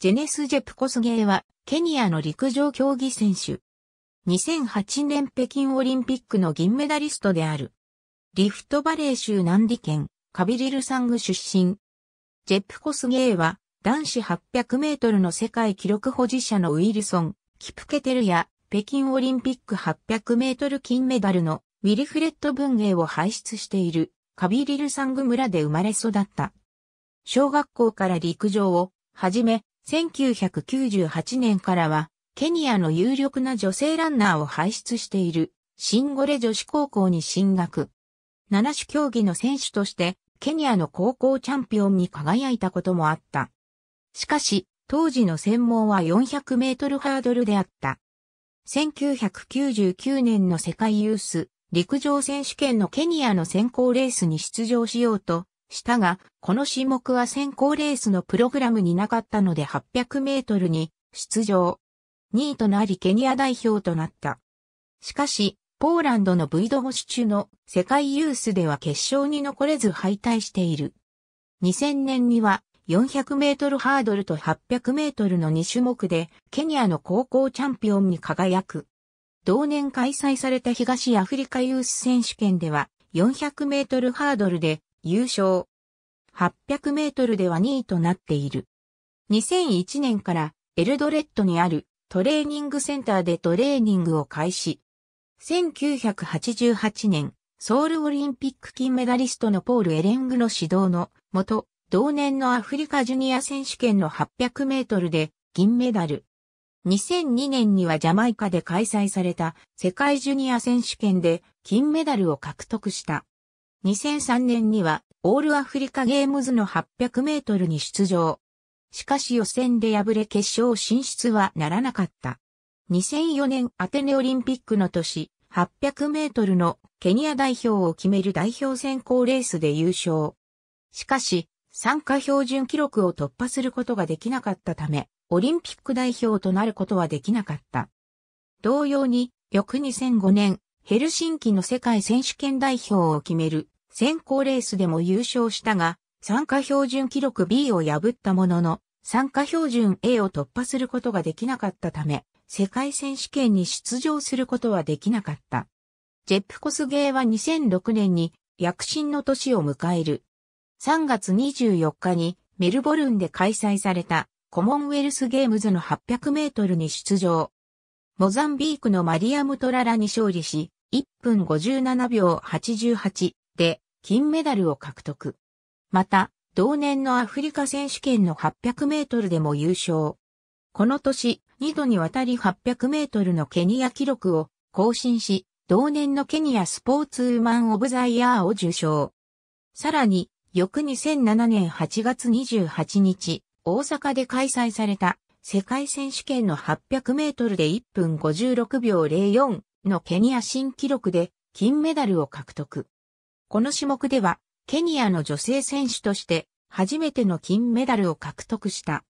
ジェネス・ジェプコスゲーは、ケニアの陸上競技選手。2008年北京オリンピックの銀メダリストである。リフトバレー州南里県、カビリルサング出身。ジェプコスゲーは、男子800メートルの世界記録保持者のウィルソン、キプケテルや、北京オリンピック800メートル金メダルのウィリフレッド・文芸を輩出している、カビリルサング村で生まれ育った。小学校から陸上を、はじめ、1998年からは、ケニアの有力な女性ランナーを輩出している、シンゴレ女子高校に進学。七種競技の選手として、ケニアの高校チャンピオンに輝いたこともあった。しかし、当時の専門は400メートルハードルであった。1999年の世界ユース陸上選手権のケニアの選考レースに出場しようと、したが、この種目は先行レースのプログラムになかったので800メートルに出場。2位となりケニア代表となった。しかし、ポーランドのブイドホシュの世界ユースでは決勝に残れず敗退している。2000年には400メートルハードルと800メートルの2種目でケニアの高校チャンピオンに輝く。同年開催された東アフリカユース選手権では400メートルハードルで優勝。800メートルでは2位となっている。2001年からエルドレッドにあるトレーニングセンターでトレーニングを開始。1988年、ソウルオリンピック金メダリストのポール・エレングの指導のもと、同年のアフリカジュニア選手権の800メートルで銀メダル。2002年にはジャマイカで開催された世界ジュニア選手権で金メダルを獲得した。2003年にはオールアフリカゲームズの800メートルに出場。しかし予選で敗れ決勝進出はならなかった。2004年アテネオリンピックの年、800メートルのケニア代表を決める代表選考レースで優勝。しかし、参加標準記録を突破することができなかったため、オリンピック代表となることはできなかった。同様に、翌2005年、ヘルシンキの世界選手権代表を決める選考レースでも優勝したが、参加標準記録 B を破ったものの、参加標準 A を突破することができなかったため、世界選手権に出場することはできなかった。ジェップコスゲーは2006年に躍進の年を迎える。3月24日にメルボルンで開催されたコモンウェルスゲームズの800メートルに出場。モザンビークのマリアムトララに勝利し、1分57秒88で金メダルを獲得。また、同年のアフリカ選手権の800メートルでも優勝。この年、2度にわたり800メートルのケニア記録を更新し、同年のケニアスポーツウーマン・オブ・ザ・イヤーを受賞。さらに、翌2007年8月28日、大阪で開催された世界選手権の800メートルで1分56秒04のケニア新記録で金メダルを獲得。この種目では、ケニアの女性選手として初めての金メダルを獲得した。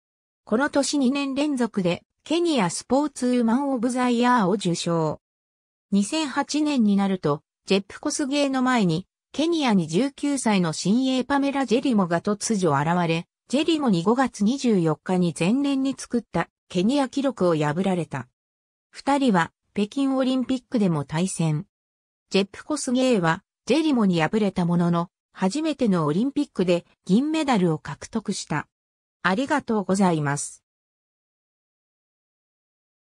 この年2年連続でケニアスポーツウーマンオブザイヤーを受賞。2008年になると、ジェプコスゲーの前に、ケニアに19歳の新鋭パメラ・ジェリモが突如現れ、ジェリモに5月24日に前年に作ったケニア記録を破られた。二人は北京オリンピックでも対戦。ジェップコスゲーは、ジェリモに敗れたものの、初めてのオリンピックで銀メダルを獲得した。ありがとうございます。